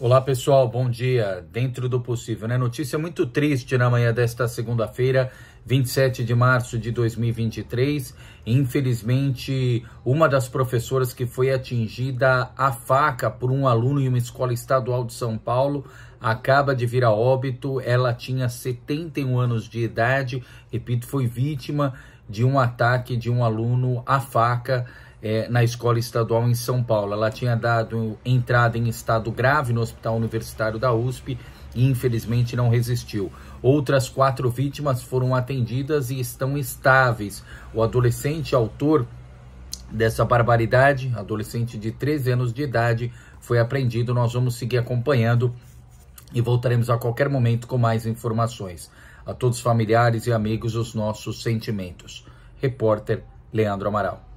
Olá pessoal, bom dia. Dentro do possível, né? Notícia muito triste na manhã desta segunda-feira, 27 de março de 2023. Infelizmente, uma das professoras que foi atingida a faca por um aluno em uma escola estadual de São Paulo acaba de vir a óbito. Ela tinha 71 anos de idade, repito, foi vítima de um ataque de um aluno à faca é, na escola estadual em São Paulo. Ela tinha dado entrada em estado grave no Hospital Universitário da USP e infelizmente não resistiu. Outras quatro vítimas foram atendidas e estão estáveis. O adolescente autor dessa barbaridade, adolescente de 13 anos de idade, foi apreendido. Nós vamos seguir acompanhando e voltaremos a qualquer momento com mais informações. A todos familiares e amigos, os nossos sentimentos. Repórter Leandro Amaral.